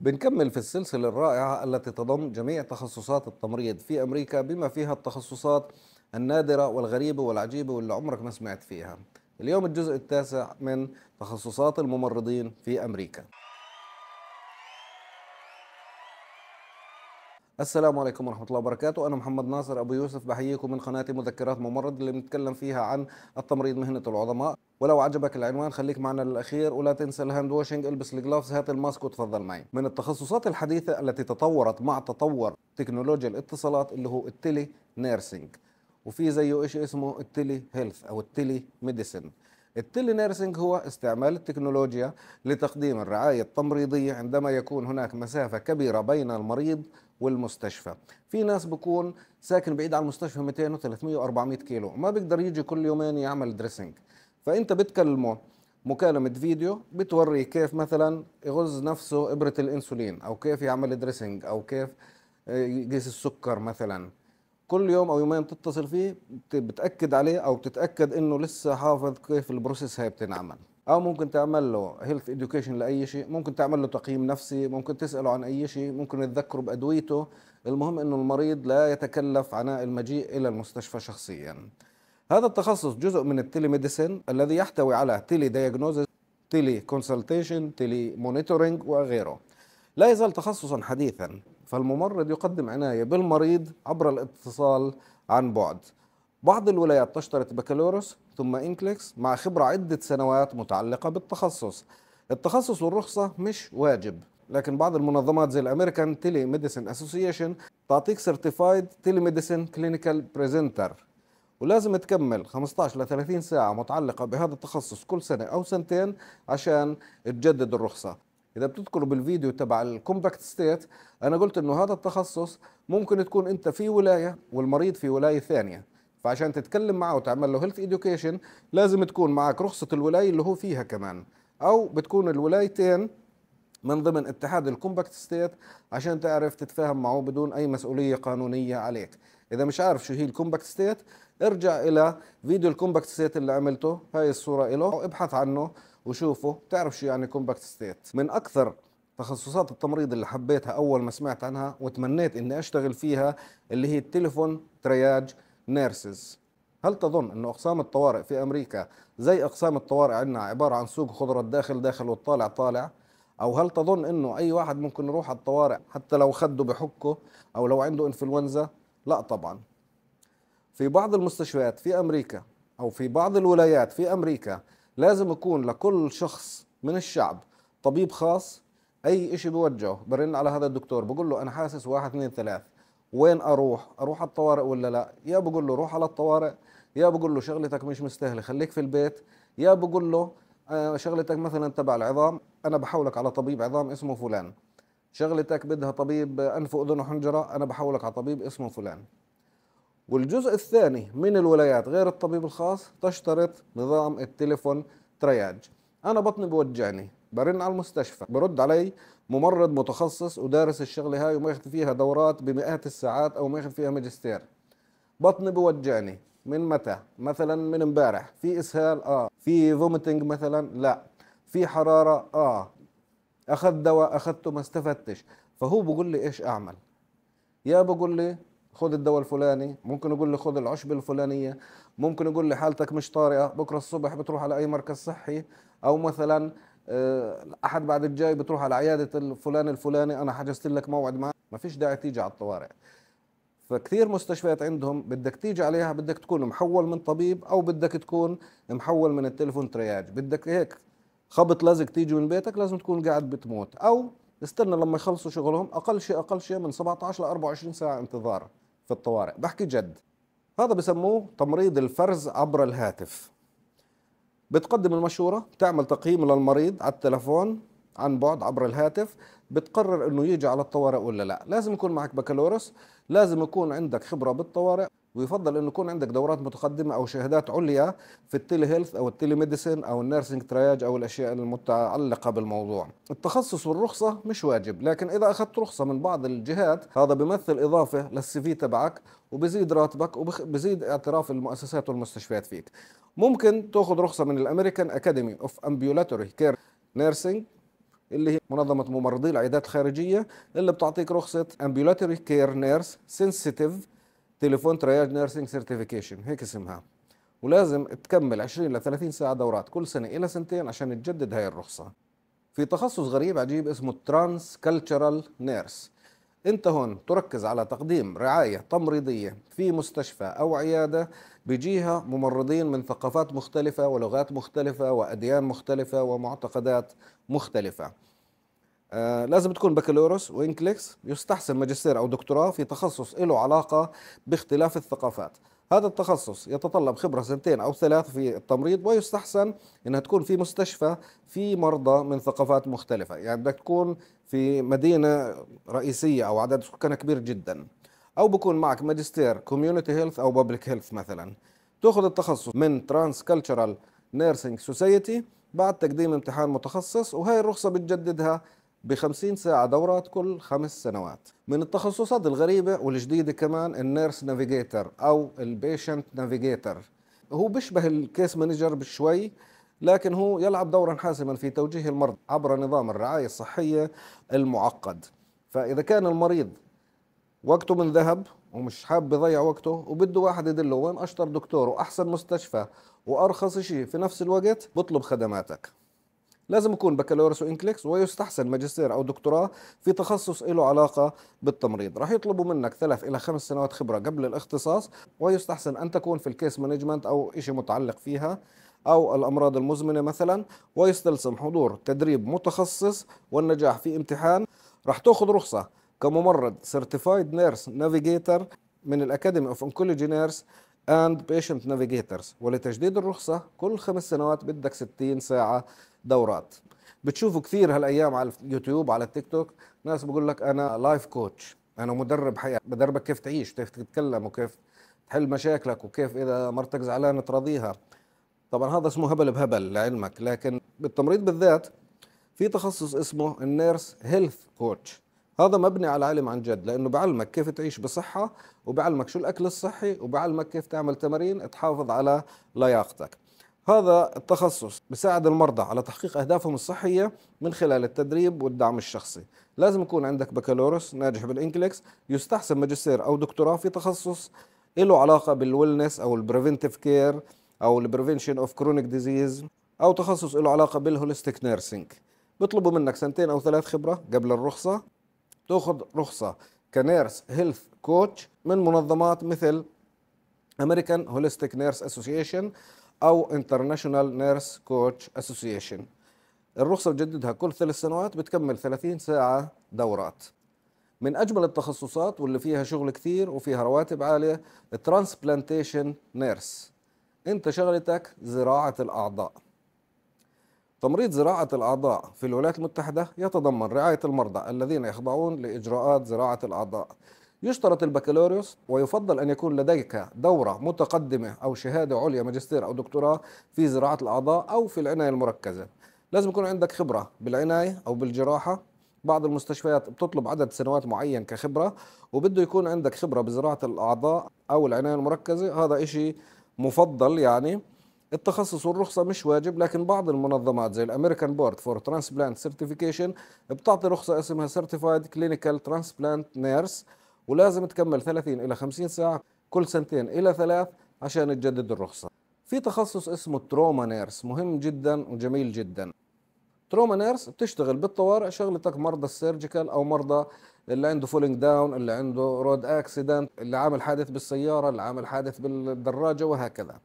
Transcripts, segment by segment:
بنكمل في السلسلة الرائعة التي تضم جميع تخصصات التمريض في أمريكا بما فيها التخصصات النادرة والغريبة والعجيبة واللي عمرك ما سمعت فيها اليوم الجزء التاسع من تخصصات الممرضين في أمريكا السلام عليكم ورحمة الله وبركاته أنا محمد ناصر أبو يوسف بحييكم من قناة مذكرات ممرض اللي بنتكلم فيها عن التمريض مهنة العظماء ولو عجبك العنوان خليك معنا للاخير ولا تنسى الهاند واشنج البس الجلافز هات الماسك وتفضل معي من التخصصات الحديثه التي تطورت مع تطور تكنولوجيا الاتصالات اللي هو التلي نيرسينج وفي زيه شيء اسمه التلي هيلث او التلي ميديسن التلي نيرسينج هو استعمال التكنولوجيا لتقديم الرعاية التمريضية عندما يكون هناك مسافة كبيرة بين المريض والمستشفى في ناس بكون ساكن بعيد عن المستشفى 200 و300 و400 كيلو ما بيقدر يجي كل يومين يعمل دريسنج فانت بتكلمه مكالمة فيديو بتوري كيف مثلا يغز نفسه إبرة الإنسولين أو كيف يعمل دريسنج أو كيف آه، يقيس السكر مثلا كل يوم أو يومين تتصل فيه بتأكد عليه أو بتتأكد إنه لسه حافظ كيف البروسيس هاي بتنعمل أو ممكن تعمل له هيلث إديوكيشن لأي شيء ممكن تعمل له تقييم نفسي ممكن تسأله عن أي شيء ممكن تذكره بأدويته المهم إنه المريض لا يتكلف عناء المجيء إلى المستشفى شخصياً هذا التخصص جزء من ميديسين الذي يحتوي على تيلي دياجنوزيس تيلي كونسلتيشن تيلي مونيتورينج وغيره لا يزال تخصصا حديثا فالممرض يقدم عناية بالمريض عبر الاتصال عن بعد بعض الولايات تشترط بكالوريوس ثم انكليكس مع خبرة عدة سنوات متعلقة بالتخصص التخصص والرخصة مش واجب لكن بعض المنظمات زي الامريكان تيلي ميديسين اسوسيشن تعطيك سيرتيفايد تيلي ميديسين كلينيكال بريزنتر ولازم تكمل 15 ل 30 ساعة متعلقة بهذا التخصص كل سنة أو سنتين عشان تجدد الرخصة إذا بتذكروا بالفيديو تبع الكومباكت ستيت أنا قلت إنه هذا التخصص ممكن تكون أنت في ولاية والمريض في ولاية ثانية فعشان تتكلم معه وتعمل له هيلث إديوكيشن لازم تكون معك رخصة الولاية اللي هو فيها كمان أو بتكون الولايتين من ضمن اتحاد الكومباكت ستيت عشان تعرف تتفاهم معه بدون اي مسؤوليه قانونيه عليك اذا مش عارف شو هي الكومباكت ستيت ارجع الى فيديو الكومباكت ستيت اللي عملته هاي الصوره له ابحث عنه وشوفه تعرف شو يعني كومباكت ستيت من اكثر تخصصات التمريض اللي حبيتها اول ما سمعت عنها وتمنيت اني اشتغل فيها اللي هي التليفون ترياج نيرسز هل تظن انه أقسام الطوارئ في أمريكا زي أقسام الطوارئ عندنا عبارة عن سوق خضرة الداخل داخل والطالع طالع؟ او هل تظن انه اي واحد ممكن يروح على الطوارئ حتى لو خده بحكه او لو عنده انفلونزا لا طبعا في بعض المستشفيات في امريكا او في بعض الولايات في امريكا لازم يكون لكل شخص من الشعب طبيب خاص اي اشي بوجهه برن على هذا الدكتور بقول له انا حاسس واحد اثنين ثلاث وين اروح اروح على الطوارئ ولا لا يا بقول له روح على الطوارئ يا بقول له شغلتك مش مستاهله خليك في البيت يا بقول له آه، شغلتك مثلا تبع العظام انا بحولك على طبيب عظام اسمه فلان شغلتك بدها طبيب انف واذن وحنجره انا بحولك على طبيب اسمه فلان والجزء الثاني من الولايات غير الطبيب الخاص تشترط نظام التليفون ترياج انا بطني بوجعني برن على المستشفى برد علي ممرض متخصص ودارس الشغله هاي وماخذ فيها دورات بمئات الساعات او ماخذ فيها ماجستير بطني بوجعني من متى مثلا من امبارح في اسهال اه في فومتنج مثلا لا في حراره اه اخذ دواء اخذته ما استفدتش فهو بقول لي ايش اعمل يا بقول لي خذ الدواء الفلاني ممكن يقول لي خذ العشب الفلانيه ممكن يقول لي حالتك مش طارئه بكره الصبح بتروح على اي مركز صحي او مثلا آه، احد بعد الجاي بتروح على عياده الفلان الفلاني انا حجزت لك موعد معه ما فيش داعي تيجي على الطوارئ فكثير مستشفيات عندهم بدك تيجي عليها بدك تكون محول من طبيب او بدك تكون محول من التليفون ترياج بدك هيك خبط لازق تيجي من بيتك لازم تكون قاعد بتموت او استنى لما يخلصوا شغلهم اقل شيء اقل شيء من 17 ل 24 ساعه انتظار في الطوارئ بحكي جد هذا بسموه تمريض الفرز عبر الهاتف بتقدم المشورة تعمل تقييم للمريض على التلفون عن بعد عبر الهاتف بتقرر انه يجي على الطوارئ ولا لا لازم يكون معك بكالوريوس لازم يكون عندك خبره بالطوارئ ويفضل انه يكون عندك دورات متقدمه او شهادات عليا في التيلي هيلث او التيلي ميديسين او النيرسينج ترياج او الاشياء المتعلقه بالموضوع. التخصص والرخصه مش واجب، لكن اذا اخذت رخصه من بعض الجهات هذا بمثل اضافه للسي في تبعك وبزيد راتبك وبزيد اعتراف المؤسسات والمستشفيات فيك. ممكن تاخذ رخصه من الامريكان اكاديمي اوف امبيولاتوري كير نيرسينج اللي هي منظمة ممرضي العيادات الخارجية اللي بتعطيك رخصة ambulatory care nurse sensitive telephone triage nursing certification هيك اسمها ولازم تكمل 20 ل 30 ساعة دورات كل سنة إلى سنتين عشان تجدد هاي الرخصة في تخصص غريب عجيب اسمه Trans Cultural Nurse انت هون تركز على تقديم رعايه تمريضيه في مستشفى او عياده بيجيها ممرضين من ثقافات مختلفه ولغات مختلفه واديان مختلفه ومعتقدات مختلفه آه لازم تكون بكالوريوس وانكليكس يستحسن ماجستير او دكتوراه في تخصص له علاقه باختلاف الثقافات هذا التخصص يتطلب خبرة سنتين أو ثلاث في التمريض ويستحسن أنها تكون في مستشفى في مرضى من ثقافات مختلفة يعني بدك تكون في مدينة رئيسية أو عدد سكانها كبير جدا أو بكون معك ماجستير كوميونيتي هيلث أو بابليك هيلث مثلا تأخذ التخصص من ترانس كلتشرال نيرسينج سوسايتي بعد تقديم امتحان متخصص وهي الرخصة بتجددها ب 50 ساعة دورات كل خمس سنوات من التخصصات الغريبة والجديدة كمان النيرس نافيجيتر أو البيشنت نافيجيتر هو بيشبه الكيس مانجر بشوي لكن هو يلعب دورا حاسما في توجيه المرض عبر نظام الرعاية الصحية المعقد فإذا كان المريض وقته من ذهب ومش حاب يضيع وقته وبده واحد يدله وين أشطر دكتور وأحسن مستشفى وأرخص شيء في نفس الوقت بطلب خدماتك لازم يكون بكالوريوس وانكليكس ويستحسن ماجستير او دكتوراه في تخصص له علاقه بالتمريض راح يطلبوا منك ثلاث الى خمس سنوات خبره قبل الاختصاص ويستحسن ان تكون في الكيس مانجمنت او شيء متعلق فيها أو الأمراض المزمنة مثلا ويستلزم حضور تدريب متخصص والنجاح في امتحان رح تاخذ رخصة كممرض سيرتيفايد نيرس Navigator من الأكاديمي اوف Oncology نيرس اند بيشنت Navigators ولتجديد الرخصة كل خمس سنوات بدك 60 ساعة دورات بتشوفوا كثير هالايام على اليوتيوب على التيك توك ناس بقول لك انا لايف كوتش انا مدرب حياه بدربك كيف تعيش كيف تتكلم وكيف تحل مشاكلك وكيف اذا مرتك زعلانه تراضيها طبعا هذا اسمه هبل بهبل لعلمك لكن بالتمريض بالذات في تخصص اسمه النيرس هيلث كوتش هذا مبني على علم عن جد لانه بعلمك كيف تعيش بصحه وبعلمك شو الاكل الصحي وبعلمك كيف تعمل تمارين تحافظ على لياقتك هذا التخصص بساعد المرضى على تحقيق أهدافهم الصحية من خلال التدريب والدعم الشخصي لازم يكون عندك بكالوريوس ناجح بالإنكليكس يستحسن ماجستير أو دكتوراه في تخصص له علاقة بالويلنس أو البريفنتيف كير او البريفنشن اوف كرونيك ديزيز او تخصص له علاقه بالهوليستيك نيرسينج بيطلبوا منك سنتين او ثلاث خبره قبل الرخصه تاخذ رخصه كنيرس هيلث كوتش من منظمات مثل امريكان هولستيك نيرس اسوسيشن او انترناشونال نيرس كوتش اسوسيشن الرخصه بجددها كل ثلاث سنوات بتكمل 30 ساعه دورات من اجمل التخصصات واللي فيها شغل كثير وفيها رواتب عاليه ترانسبلانتيشن نيرس انت شغلتك زراعة الأعضاء تمريض زراعة الأعضاء في الولايات المتحدة يتضمن رعاية المرضى الذين يخضعون لإجراءات زراعة الأعضاء يشترط البكالوريوس ويفضل أن يكون لديك دورة متقدمة أو شهادة عليا ماجستير أو دكتوراه في زراعة الأعضاء أو في العناية المركزة لازم يكون عندك خبرة بالعناية أو بالجراحة بعض المستشفيات بتطلب عدد سنوات معين كخبرة وبده يكون عندك خبرة بزراعة الأعضاء أو العناية المركزة هذا إشي مفضل يعني التخصص والرخصة مش واجب لكن بعض المنظمات زي الامريكان بورد فور ترانسبلانت سيرتيفيكيشن بتعطي رخصة اسمها سيرتيفايد كلينيكال ترانسبلانت نيرس ولازم تكمل 30 إلى 50 ساعة كل سنتين إلى ثلاث عشان تجدد الرخصة في تخصص اسمه التروما نيرس مهم جدا وجميل جدا تروما نيرس بتشتغل بالطوارئ شغلتك مرضى السيرجيكال او مرضى اللي عنده فولينج داون اللي عنده رود اكسيدنت اللي عامل حادث بالسياره اللي عامل حادث بالدراجه وهكذا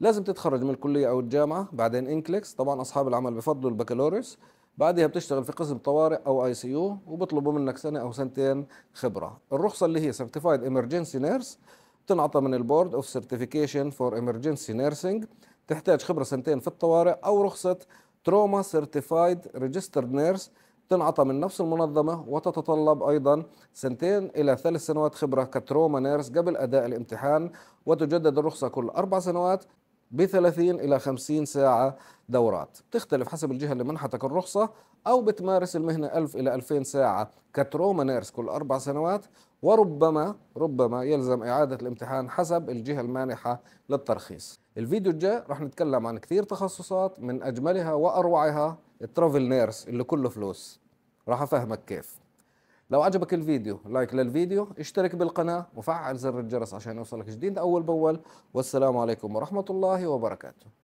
لازم تتخرج من الكليه او الجامعه بعدين انكليكس طبعا اصحاب العمل بفضلوا البكالوريوس بعدها بتشتغل في قسم طوارئ او اي سي يو وبيطلبوا منك سنه او سنتين خبره الرخصه اللي هي سيرتيفايد امرجنسي نيرس بتنعطى من البورد اوف سيرتيفيكيشن فور امرجنسي نيرسينج تحتاج خبره سنتين في الطوارئ او رخصه تروما سيرتيفايد ريجسترد نيرس تنعطى من نفس المنظمة وتتطلب أيضا سنتين إلى ثلاث سنوات خبرة كتروما نيرس قبل أداء الامتحان وتجدد الرخصة كل أربع سنوات ب 30 إلى 50 ساعة دورات بتختلف حسب الجهة اللي منحتك الرخصة أو بتمارس المهنة 1000 إلى 2000 ساعة كتروما نيرس كل أربع سنوات وربما ربما يلزم إعادة الامتحان حسب الجهة المانحة للترخيص الفيديو الجاي رح نتكلم عن كثير تخصصات من أجملها وأروعها الترافل نيرس اللي كله فلوس رح أفهمك كيف لو عجبك الفيديو لايك للفيديو اشترك بالقناة وفعل زر الجرس عشان يوصلك جديد أول بأول والسلام عليكم ورحمة الله وبركاته